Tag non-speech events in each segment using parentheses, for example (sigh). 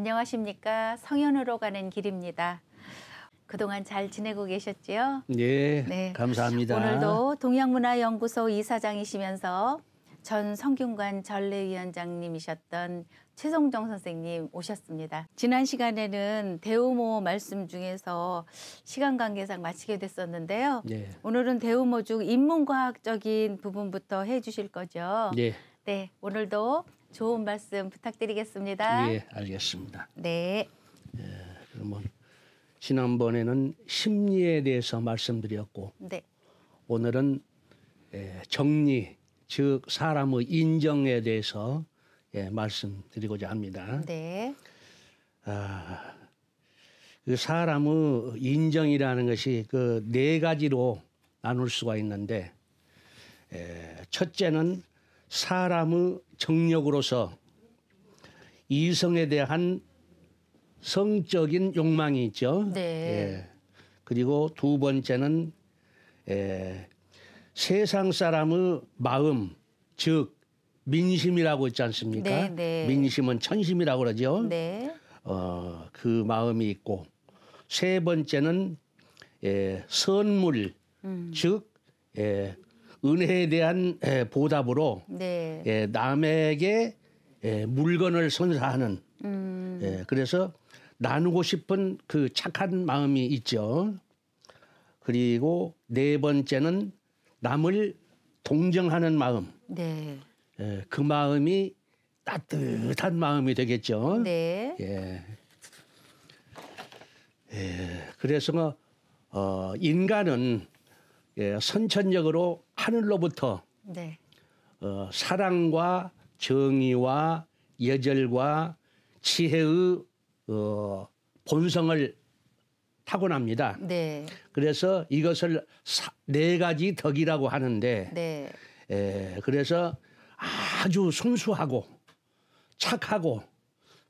안녕하십니까. 성현으로 가는 길입니다. 그동안 잘 지내고 계셨지요? 네, 네. 감사합니다. 오늘도 동양문화연구소 이사장이시면서 전 성균관 전례위원장님이셨던 최성정 선생님 오셨습니다. 지난 시간에는 대우모 말씀 중에서 시간 관계상 마치게 됐었는데요. 네. 오늘은 대우모 중 인문과학적인 부분부터 해주실 거죠. 네. 네, 오늘도 좋은 말씀 부탁드리겠습니다. 예, 알겠습니다. 네. 예, 그러면 지난번에는 심리에 대해서 말씀드렸고 네. 오늘은 예, 정리, 즉 사람의 인정에 대해서 예, 말씀드리고자 합니다. 네. 아, 그 사람의 인정이라는 것이 그네 가지로 나눌 수가 있는데 예, 첫째는 사람의 정력으로서 이성에 대한 성적인 욕망이 있죠. 네. 예. 그리고 두 번째는 예, 세상 사람의 마음, 즉 민심이라고 있지 않습니까? 네, 네. 민심은 천심이라고 그러죠. 네. 어, 그 마음이 있고 세 번째는 예, 선물, 음. 즉 예, 은혜에 대한 보답으로 네. 예, 남에게 예, 물건을 선사하는 음. 예, 그래서 나누고 싶은 그 착한 마음이 있죠. 그리고 네 번째는 남을 동정하는 마음. 네. 예, 그 마음이 따뜻한 마음이 되겠죠. 네. 예. 예. 그래서 어, 인간은 예, 선천적으로 하늘로부터 네. 어, 사랑과 정의와 예절과 지혜의 어, 본성을 타고납니다. 네. 그래서 이것을 사, 네 가지 덕이라고 하는데, 네. 에, 예, 그래서 아주 순수하고 착하고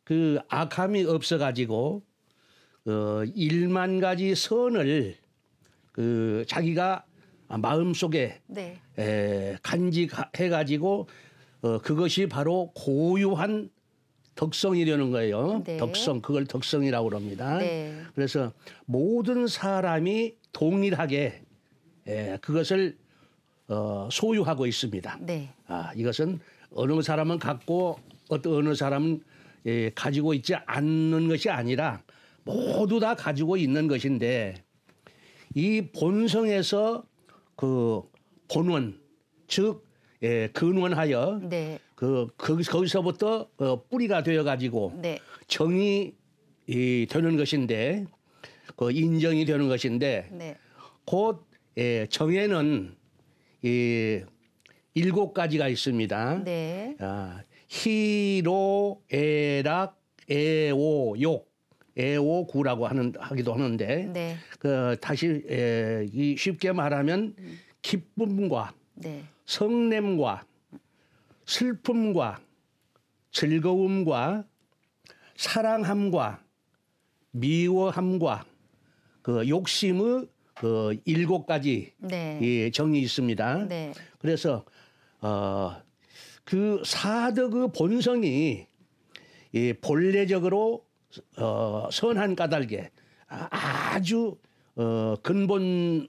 그 악함이 없어가지고 어, 일만 가지 선을 그 자기가 아, 마음 속에 네. 에, 간직해가지고 어, 그것이 바로 고유한 덕성이라는 거예요. 네. 덕성 그걸 덕성이라고 합니다. 네. 그래서 모든 사람이 동일하게 에, 그것을 어, 소유하고 있습니다. 네. 아, 이것은 어느 사람은 갖고 어떤 어느 사람은 예, 가지고 있지 않는 것이 아니라 모두 다 가지고 있는 것인데 이 본성에서 그 본원 즉 예, 근원하여 네. 그 거기, 거기서부터 어, 뿌리가 되어 가지고 네. 정이 이, 되는 것인데 그 인정이 되는 것인데 네. 곧 예, 정에는 이 일곱 가지가 있습니다. 네. 아, 희로 애락애오욕 애오구라고 하는 하기도 하는데 네. 그 다시 에, 이 쉽게 말하면 기쁨과 네. 성냄과 슬픔과 즐거움과 사랑함과 미워함과 그 욕심의 그 일곱 가지 네. 예, 정이 있습니다. 네. 그래서 어, 그 사덕의 본성이 예, 본래적으로 어, 선한 까닭에 아주 어, 근본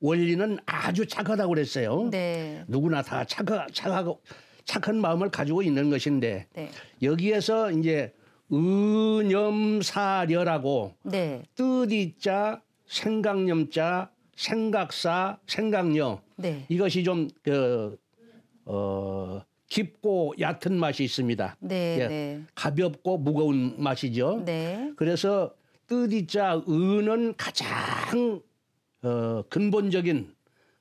원리는 아주 착하다고 그랬어요. 네. 누구나 다 착하, 착하고 착한 마음을 가지고 있는 것인데 네. 여기에서 이제 은염사려라고 네. 뜻이자 생각념자 생각사 생각녀 네. 이것이 좀 그, 어, 깊고 얕은 맛이 있습니다. 네, 예, 네. 가볍고 무거운 맛이죠. 네. 그래서 뜻이자 은은 가장 어, 근본적인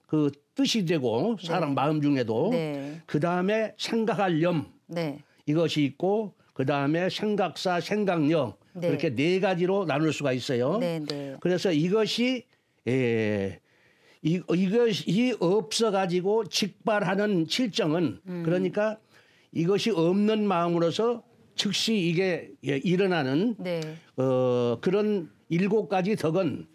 그 뜻이 되고 네. 사람 마음 중에도 네. 그 다음에 생각할 염 네. 이것이 있고 그 다음에 생각사 생각령 이렇게 네 가지로 나눌 수가 있어요. 그래서 이것이 예, 이, 이것이 없어가지고 직발하는 실정은 음. 그러니까 이것이 없는 마음으로서 즉시 이게 예, 일어나는 네. 어, 그런 일곱 가지 덕은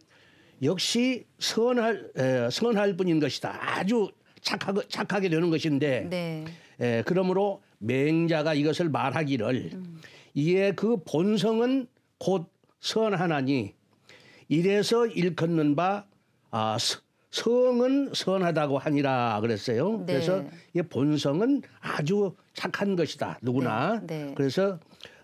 역시 선할 에, 선할 뿐인 것이다. 아주 착하게, 착하게 되는 것인데 네. 에, 그러므로 맹자가 이것을 말하기를 음. 이에 그 본성은 곧 선하나니 이래서 일컫는 바 아, 성은 선하다고 하니라 그랬어요. 네. 그래서 이 본성은 아주 착한 것이다. 누구나. 네. 네. 그래서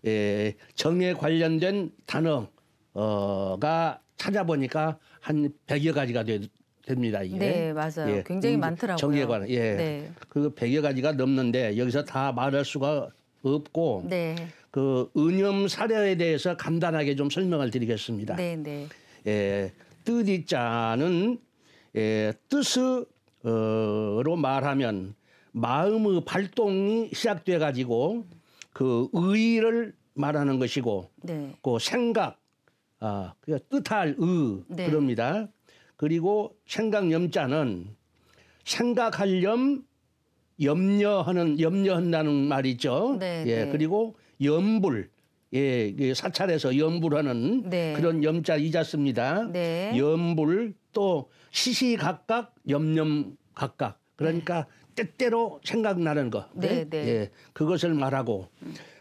예, 정에 관련된 단어가 찾아보니까 한 100여 가지가 되, 됩니다. 이게. 네, 맞아요. 예, 굉장히 음, 많더라고요. 정에 관한 예. 네. 그 100여 가지가 넘는데 여기서 다 말할 수가 없고 네. 그 은염 사려에 대해서 간단하게 좀 설명을 드리겠습니다. 네, 네. 예. 뜻이자는 예, 뜻으로 어, 말하면 마음의 발동이 시작돼 가지고 그 의의를 말하는 것이고 네. 그 생각 아그 뜻할 의 네. 그럽니다. 그리고 생각 염자는 생각할 염 염려하는 염려한다는 말이죠. 네, 예 네. 그리고 염불 예, 그 사찰에서 염불하는 네. 그런 염자 이자씁니다. 네. 염불 또 시시각각 염염 각각 그러니까 때때로 생각나는 것 네, 네? 네? 예, 그것을 말하고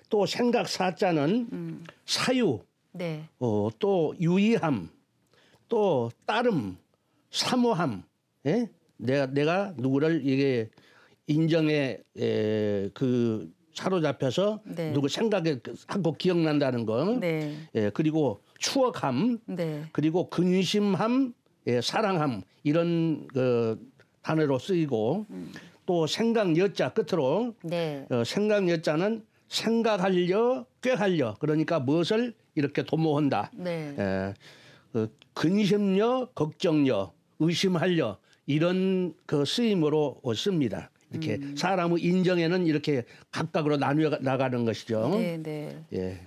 또 생각 사자는 음. 사유 네. 어, 또 유의함 또 따름 사모함 예? 내가 내가 누구를 이게 인정에 에, 그 사로잡혀서 네. 누구 생각에 하고 기억난다는 거. 네. 예, 그리고 추억함. 네. 그리고 근심함, 예, 사랑함 이런 그 단어로 쓰이고 음. 또 생각 여자 끝으로 네. 어, 생각 여자는 생각할려꾀할려 그러니까 무엇을 이렇게 도모한다. 네. 예, 그 근심려, 걱정려, 의심할려 이런 그 쓰임으로 씁니다. 이렇게 음. 사람의 인정에는 이렇게 각각으로 나누어 나가는 것이죠. 네, 네. 예.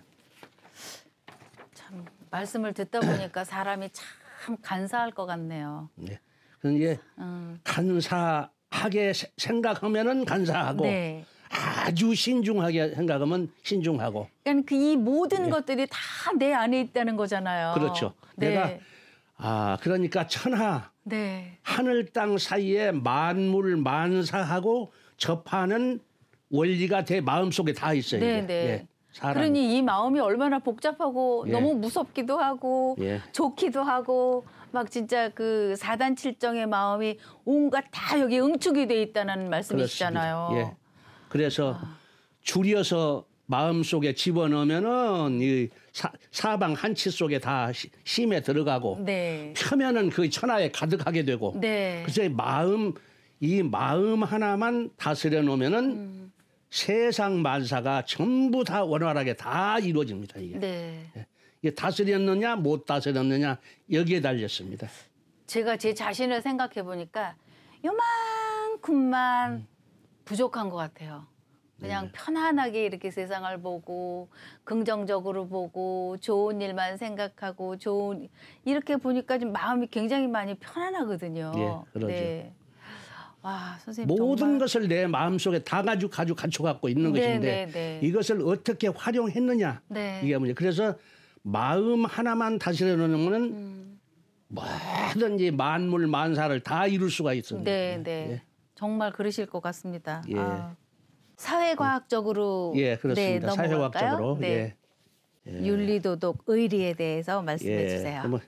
참 말씀을 듣다 보니까 (clears throat) 사람이 참 간사할 것 같네요. 네. 그런데 음. 간사하게 생각하면은 간사하고 네. 아주 신중하게 생각하면 신중하고. 그러니까 그이 모든 네. 것들이 다 내 안에 있다는 거잖아요. 그렇죠. 네. 내가 아 그러니까 천하 네. 하늘 땅 사이에 만물 만사하고 접하는 원리가 제 마음 속에 다 있어요. 네, 네. 예, 그러니 이 마음이 얼마나 복잡하고 예. 너무 무섭기도 하고 예. 좋기도 하고 막 진짜 그 사단 칠정의 마음이 온갖 다 여기 응축이 돼 있다는 말씀이시잖아요. 예. 그래서 아. 줄여서 마음 속에 집어넣으면은 이 사, 사방 한 치 속에 다 시, 심에 들어가고 네. 펴면은 그 천하에 가득하게 되고 네. 그래서 마음 이 마음 하나만 다스려 놓으면은 음. 세상 만사가 전부 다 원활하게 다 이루어집니다 이게. 네. 예. 이게 다스렸느냐 못 다스렸느냐 여기에 달렸습니다. 제가 제 자신을 생각해 보니까 요만큼만 음. 부족한 것 같아요. 그냥 네. 편안하게 이렇게 세상을 보고 긍정적으로 보고 좋은 일만 생각하고 좋은 이렇게 보니까 좀 마음이 굉장히 많이 편안하거든요. 예, 그러죠. 네. 와, 선생님 모든 정말... 것을 내 마음속에 다 가지고 가지고 갖춰 갖고 있는 네, 것인데 네, 네. 이것을 어떻게 활용했느냐 네. 이게 문제. 그래서 마음 하나만 다스려놓으면 음. 뭐든지 만물 만사를 다 이룰 수가 있습니다. 네, 네. 예. 정말 그러실 것 같습니다. 예. 아. 사회과학적으로 예 그렇습니다. 네, 사회과학적으로 네. 예. 예. 윤리도덕 의리에 대해서 말씀해 예. 주세요. 그러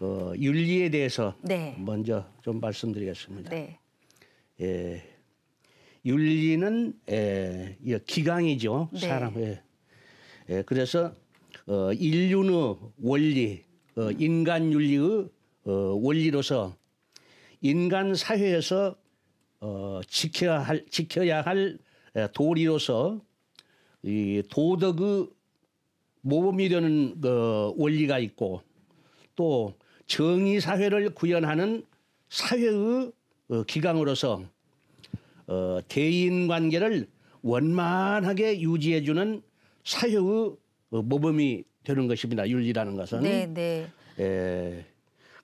어, 윤리에 대해서 네. 먼저 좀 말씀드리겠습니다. 네. 예, 윤리는 예, 기강이죠 네. 사람의. 예. 예, 그래서 어, 인류의 원리, 어, 인간 윤리의 어, 원리로서 인간 사회에서 어, 지켜야 할 지켜야 할 예, 도리로서 이 도덕의 모범이라는 그 원리가 있고 또 정의 사회를 구현하는 사회의 어, 기강으로서 어, 대인 관계를 원만하게 유지해주는 사회의 어, 모범이 되는 것입니다. 윤리라는 것은. 네, 네. 에, 예.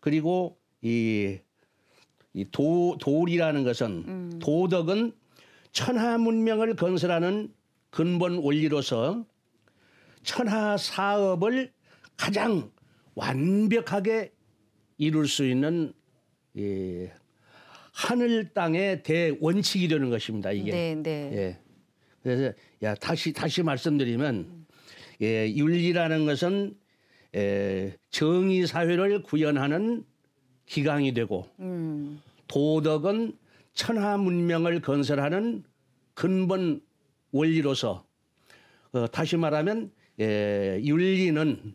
그리고 이, 이 도, 도리라는 것은 음. 도덕은 천하 문명을 건설하는 근본 원리로서 천하 사업을 가장 완벽하게 이룰 수 있는 예, 하늘 땅의 대원칙이라는 것입니다. 이게. 네, 네. 예. 그래서 야 다시 다시 말씀드리면 예, 윤리라는 것은 예, 정의 사회를 구현하는 기강이 되고 음. 도덕은 천하 문명을 건설하는 근본 원리로서 어, 다시 말하면 에, 예, 윤리는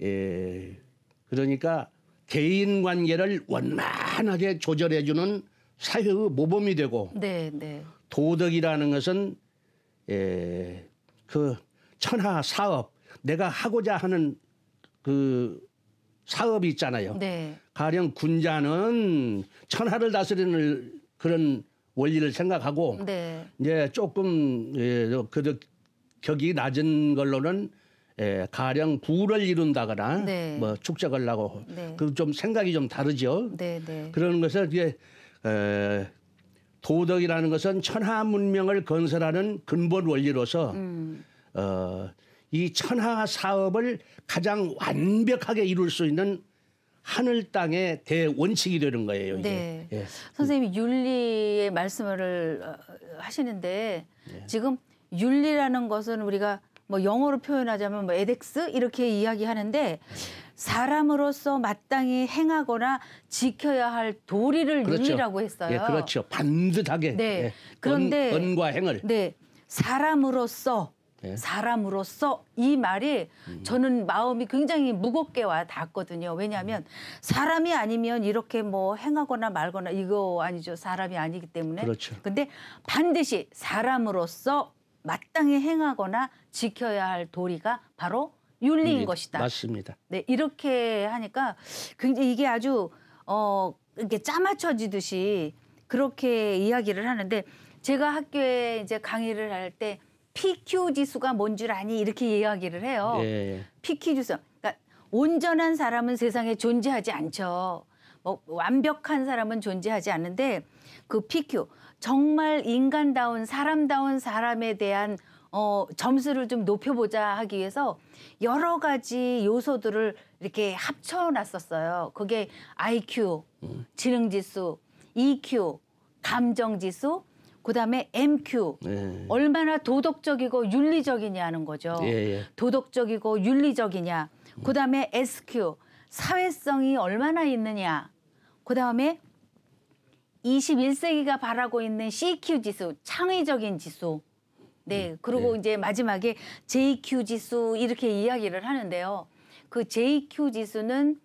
에, 예, 그러니까 개인 관계를 원만하게 조절해주는 사회의 모범이 되고 네, 네. 도덕이라는 것은 에, 예, 그 천하 사업 내가 하고자 하는 그 사업이 있잖아요. 네. 가령 군자는 천하를 다스리는 그런 원리를 생각하고 네. 이제 조금 예, 그 격이 낮은 걸로는 예, 가령 구를 이룬다거나 네. 뭐 축적을 하고 네. 그좀 생각이 좀 다르죠. 네, 네. 그런 것을 이제 에, 어, 도덕이라는 것은 천하 문명을 건설하는 근본 원리로서 음. 어, 이 천하 사업을 가장 완벽하게 이룰 수 있는 하늘 땅의 대원칙이 되는 거예요. 이게. 네. 예. 선생님이 윤리의 말씀을 어, 하시는데 예. 지금 윤리라는 것은 우리가 뭐 영어로 표현하자면 뭐 에덱스 이렇게 이야기하는데 사람으로서 마땅히 행하거나 지켜야 할 도리를 그렇죠. 윤리라고 했어요. 예, 그렇죠. 반듯하게. 네. 예. 그런데 은, 과 행을. 네. 사람으로서 예. 사람으로서 이 말이 음. 저는 마음이 굉장히 무겁게 와 닿거든요. 왜냐하면 사람이 아니면 이렇게 뭐 행하거나 말거나 이거 아니죠. 사람이 아니기 때문에. 그렇죠. 근데 반드시 사람으로서 마땅히 행하거나 지켜야 할 도리가 바로 윤리인 윤리, 것이다. 맞습니다. 네, 이렇게 하니까 굉장히 이게 아주 어 이렇게 짜맞춰지듯이 그렇게 이야기를 하는데 제가 학교에 이제 강의를 할때 PQ 지수가 뭔 줄 아니 이렇게 이야기를 해요. 예. PQ 지수. 그러니까 온전한 사람은 세상에 존재하지 않죠. 뭐 완벽한 사람은 존재하지 않는데 그 PQ 정말 인간다운 사람다운 사람에 대한 어, 점수를 좀 높여보자 하기 위해서 여러 가지 요소들을 이렇게 합쳐놨었어요. 그게 IQ, 음. 지능지수, EQ, 감정지수, 그다음에 MQ 네. 얼마나 도덕적이고 윤리적이냐는 거죠. 예, 예. 도덕적이고 윤리적이냐. 그다음에 SQ 사회성이 얼마나 있느냐. 그다음에 21세기가 바라고 있는 CQ 지수, 창의적인 지수. 네, 음, 그리고 네. 이제 마지막에 JQ 지수 이렇게 이야기를 하는데요. 그 JQ 지수는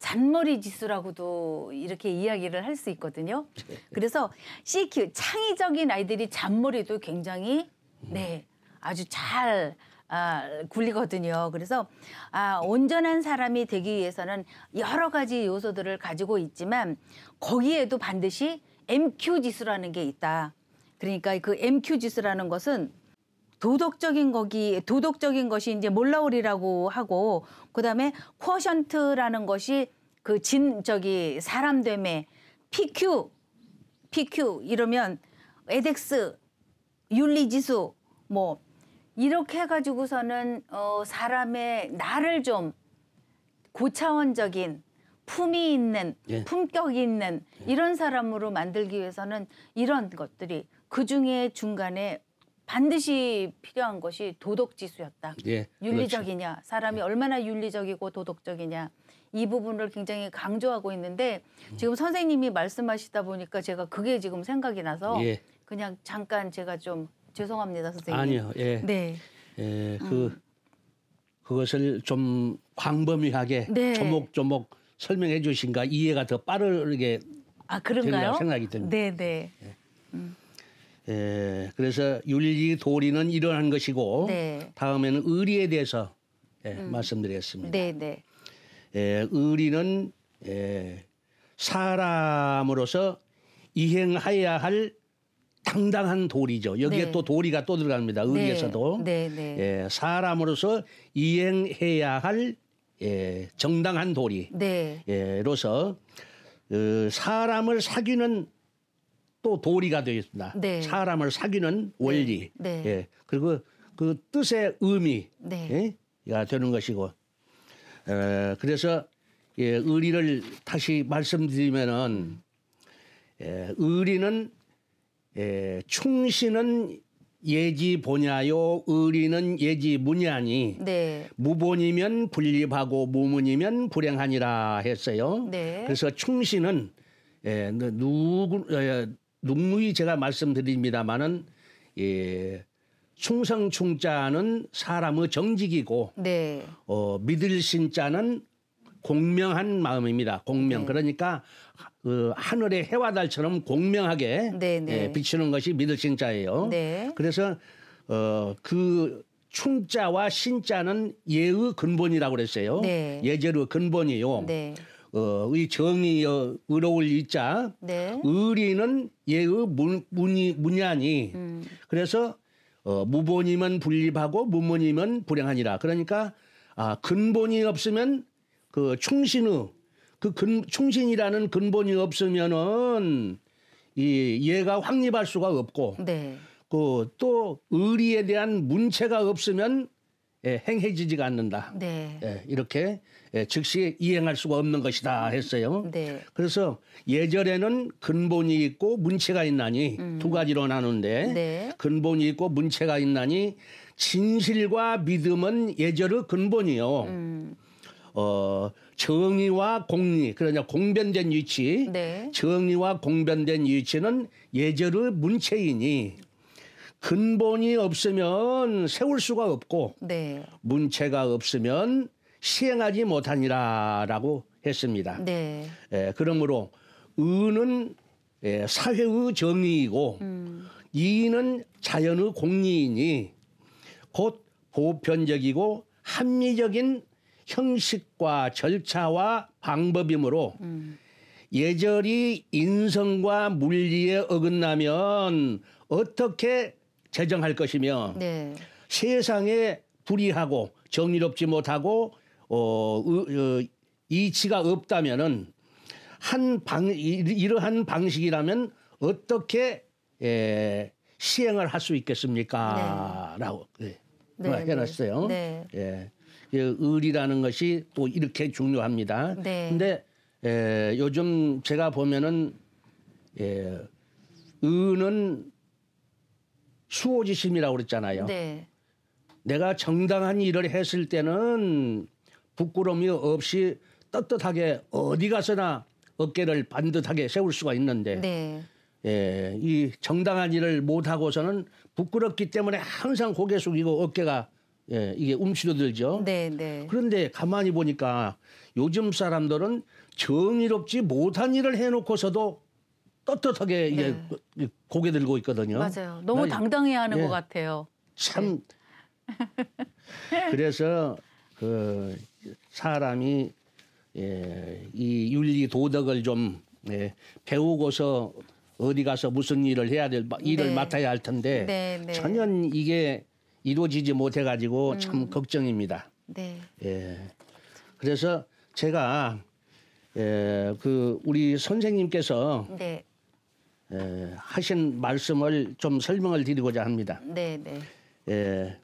잔머리 지수라고도 이렇게 이야기를 할 수 있거든요. 네. 그래서 CQ 창의적인 아이들이 잔머리도 굉장히 음. 네 아주 잘 아, 굴리거든요. 그래서 아, 온전한 사람이 되기 위해서는 여러 가지 요소들을 가지고 있지만 거기에도 반드시 MQ 지수라는 게 있다. 그러니까 그 MQ 지수라는 것은 도덕적인 거기 도덕적인 것이 이제 몰라오리라고 하고 그다음에 쿼션트라는 것이 그진 저기 사람 됨에 PQ PQ 이러면 에덱스 윤리 지수 뭐 이렇게 해 가지고서는 어 사람의 나를 좀 고차원적인 품이 있는 예. 품격 있는 이런 사람으로 만들기 위해서는 이런 것들이 그중에 중간에 반드시 필요한 것이 도덕 지수였다. 예, 윤리적이냐, 그렇죠. 사람이 예. 얼마나 윤리적이고 도덕적이냐 이 부분을 굉장히 강조하고 있는데 음. 지금 음. 선생님이 말씀하시다 보니까 제가 그게 지금 생각이 나서 예. 그냥 잠깐 제가 좀 죄송합니다, 선생님. 아니요, 예. 네. 예, 음. 그 음. 그것을 좀 광범위하게 네. 조목조목 설명해 주신가 이해가 더 빠르게 아, 그런가요? 생각이 듭니다. 네, 네. 예. 음. 예, 그래서 윤리 도리는 이러한 것이고 네. 다음에는 의리에 대해서 예, 음. 말씀드리겠습니다. 네, 네. 예, 의리는 예, 사람으로서 이행해야 할 당당한 도리죠. 여기에 네. 또 도리가 또 들어갑니다. 네. 의리에서도 네, 네, 예, 사람으로서 이행해야 할 예, 정당한 도리로서 네. 예, 어, 사람을 사귀는 또 도리가 되겠습니다. 네. 사람을 사귀는 네. 원리. 네. 예. 그리고 그 뜻의 의미가 네. 예? 되는 것이고. 에, 그래서 예, 의리를 다시 말씀드리면은 예, 의리는 예, 충신은 예지 보냐요 의리는 예지 문냐니 네. 무본이면 분립하고 무문이면 불행하니라 했어요. 네. 그래서 충신은 예, 누구 예, 눈물이 제가 말씀드립니다마는 예, 충성충자는 사람의 정직이고 네. 어, 믿을 신자는 공명한 마음입니다. 공명 네. 그러니까 그 하늘의 해와 달처럼 공명하게 네, 네, 예, 비추는 것이 믿을 신자예요. 네. 그래서 어, 그 충자와 신자는 예의 근본이라고 그랬어요. 네. 예절의 근본이요. 어, 의 정의 어, 의로울 이자 네. 의리는 예의 문, 문이 문양이 음. 그래서 어, 무본이면 불립하고 무문이면 불행하니라 그러니까 아 근본이 없으면 그 충신의 그 근, 충신이라는 근본이 없으면은 이 예가 확립할 수가 없고 네. 그또 의리에 대한 문체가 없으면 예, 행해지지가 않는다. 네. 예, 이렇게 예, 즉시 이행할 수가 없는 것이다 했어요. 네. 그래서 예절에는 근본이 있고 문체가 있나니 음. 두 가지로 나누는데 네. 근본이 있고 문체가 있나니 진실과 믿음은 예절의 근본이요. 음. 어, 정의와 공리 그러냐 공변된 위치 네. 정의와 공변된 위치는 예절의 문체이니 근본이 없으면 세울 수가 없고 네. 문체가 없으면 시행하지 못하니라라고 했습니다. 네. 예, 그러므로 의는 예, 사회의 정의이고 음. 이는 자연의 공리이니 곧 보편적이고 합리적인 형식과 절차와 방법이므로 음. 예절이 인성과 물리에 어긋나면 어떻게 제정할 것이며 네. 세상에 불의하고 정의롭지 못하고 어, 어, 이치가 없다면은 한 방 이러한 방식이라면 어떻게 에, 예, 시행을 할 수 있겠습니까라고 네. 예. 네. 뭐 네. 해놨어요. 네. 예. 그 의리라는 것이 또 이렇게 중요합니다. 네. 근데 예, 요즘 제가 보면은 예, 의는 수호지심이라고 그랬잖아요. 네. 내가 정당한 일을 했을 때는 부끄러움이 없이 떳떳하게 어디 가서나 어깨를 반듯하게 세울 수가 있는데 네. 예, 이 정당한 일을 못하고서는 부끄럽기 때문에 항상 고개 숙이고 어깨가 예, 이게 움츠러들죠. 네, 네. 그런데 가만히 보니까 요즘 사람들은 정의롭지 못한 일을 해놓고서도 떳떳하게 네. 예, 고개 들고 있거든요. 맞아요. 너무 네. 당당해 하는 예. 것 같아요. 참 네. (laughs) 그래서 그 사람이 예, 이 윤리 도덕을 좀 예, 배우고서 어디 가서 무슨 일을 해야 될 일을 네. 맡아야 할 텐데 네, 네. 전혀 이게 이루어지지 못해 가지고 음. 참 걱정입니다. 네. 예. 그래서 제가 예, 그 우리 선생님께서 에, 하신 말씀을 좀 설명을 드리고자 합니다. 네, 네. 예,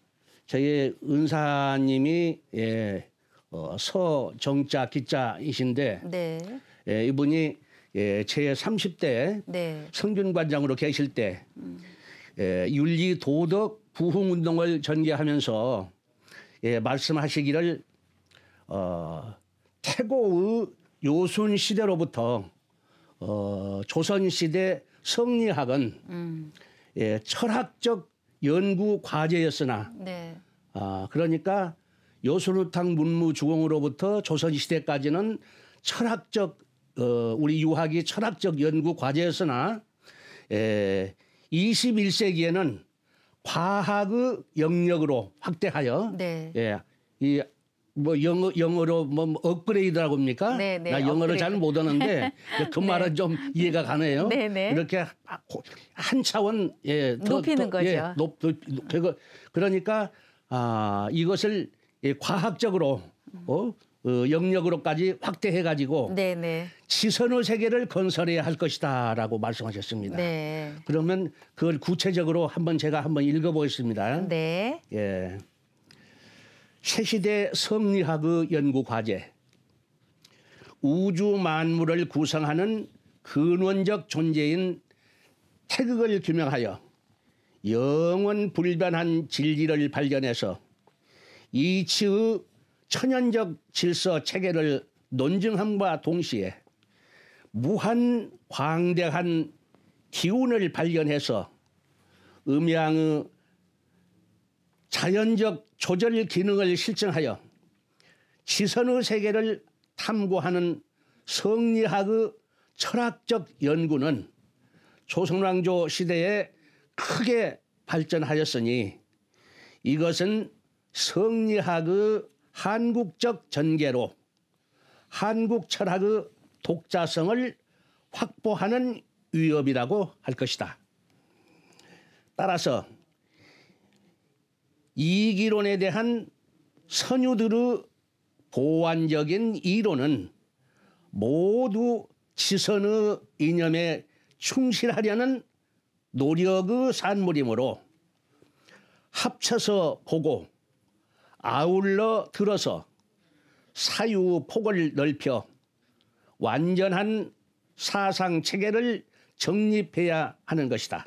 저희 은사님이 예, 어, 서정자 기자이신데 네. 예, 이분이 예, 제 30대 네. 성균관장으로 계실 때 음. 예, 윤리 도덕 부흥 운동을 전개하면서 예, 말씀하시기를 어, 태고의 요순 시대로부터 어, 조선 시대 성리학은 음. 예, 철학적 연구 과제였으나 네. 아, 그러니까 요술루탕 문무 주공으로부터 조선 시대까지는 철학적 어, 우리 유학이 철학적 연구 과제였으나 에, 예, 21세기에는 과학의 영역으로 확대하여 네. 예, 이뭐 영어 영어로 뭐 업그레이드라고 뭐 합니까? 네네, 나 영어를 잘 못하는데 (laughs) 그 네. 말은 좀 이해가 가네요. 네네. 네. 이렇게 한 차원 예, 더, 높이는 더, 예, 거죠. 예, 높, 높, 높, 그러니까 아 이것을 예, 과학적으로 어, 어, 영역으로까지 확대해 가지고 네, 지선의 세계를 건설해야 할 것이다라고 말씀하셨습니다. 네. 그러면 그걸 구체적으로 한번 제가 한번 읽어보겠습니다. 네. 예. 최시대 성리학의 연구 과제 우주 만물을 구성하는 근원적 존재인 태극을 규명하여 영원 불변한 진리를 발견해서 이치의 천연적 질서 체계를 논증함과 동시에 무한 광대한 기운을 발견해서 음양의 자연적 조절 기능을 실증하여 지선의 세계를 탐구하는 성리학의 철학적 연구는 조선왕조 시대에 크게 발전하였으니 이것은 성리학의 한국적 전개로 한국 철학의 독자성을 확보하는 위협이라고 할 것이다. 따라서 이이론에 대한 선유들의 보완적인 이론은 모두 지선의 이념에 충실하려는 노력의 산물이므로 합쳐서 보고 아울러 들어서 사유 폭을 넓혀 완전한 사상 체계를 정립해야 하는 것이다.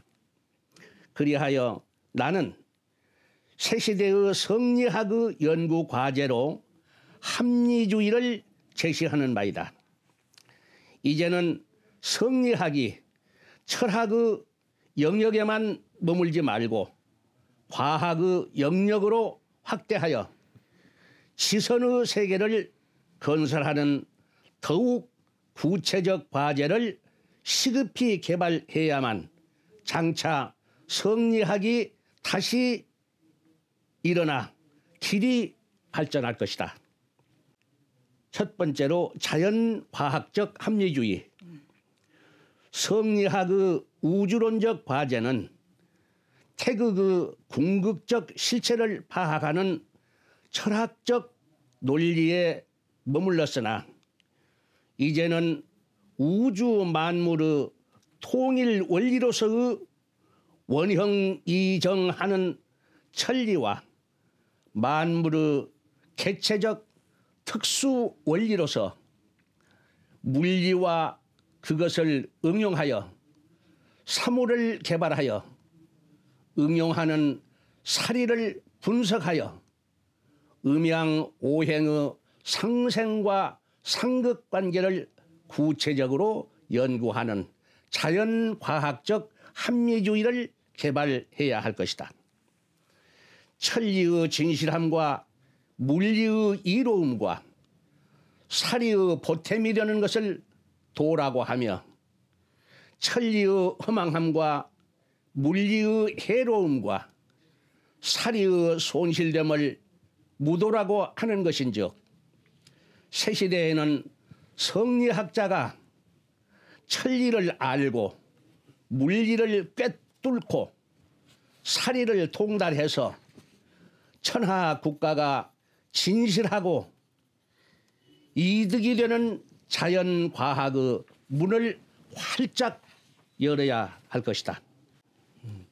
그리하여 나는 새시대의 성리학의 연구 과제로 합리주의를 제시하는 바이다. 이제는 성리학이 철학의 영역에만 머물지 말고 과학의 영역으로 확대하여 시선의 세계를 건설하는 더욱 구체적 과제를 시급히 개발해야만 장차 성리학이 다시 일어나 길이 발전할 것이다. 첫 번째로 자연과학적 합리주의. 성리학의 우주론적 과제는 태극의 궁극적 실체를 파악하는 철학적 논리에 머물렀으나 이제는 우주 만물의 통일 원리로서의 원형 이정하는 천리와 만물의 개체적 특수 원리로서 물리와 그것을 응용하여 사물을 개발하여 응용하는 사리를 분석하여 음양오행의 상생과 상극관계를 구체적으로 연구하는 자연과학적 합리주의를 개발해야 할 것이다. 천리의 진실함과 물리의 이로움과 사리의 보탬이라는 것을 도라고 하며 천리의 허망함과 물리의 해로움과 사리의 손실됨을 무도라고 하는 것인즉 새 시대에는 성리학자가 천리를 알고 물리를 꿰뚫고 사리를 통달해서 천하 국가가 진실하고 이득이 려는 자연과학의 문을 활짝 열어야 할 것이다. 음.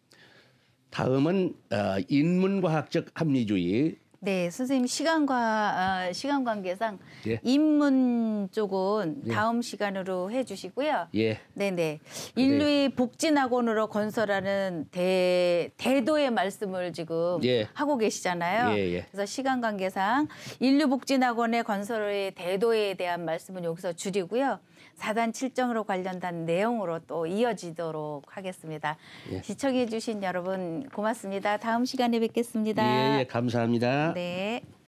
다음은 어, 인문과학적 합리주의 네, 선생님 시간과 어, 시간 관계상 예. 입문 쪽은 예. 다음 시간으로 해주시고요. 예. 네네. 네. 인류의 복지낙원으로 건설하는 대 대도의 말씀을 지금 예. 하고 계시잖아요. 예, 예. 그래서 시간 관계상 인류 복지낙원의 건설의 대도에 대한 말씀은 여기서 줄이고요. 사단 7정으로 관련된 내용으로 또 이어지도록 하겠습니다. 예. 시청해 주신 여러분 고맙습니다. 다음 시간에 뵙겠습니다. 예, 예 감사합니다. 네.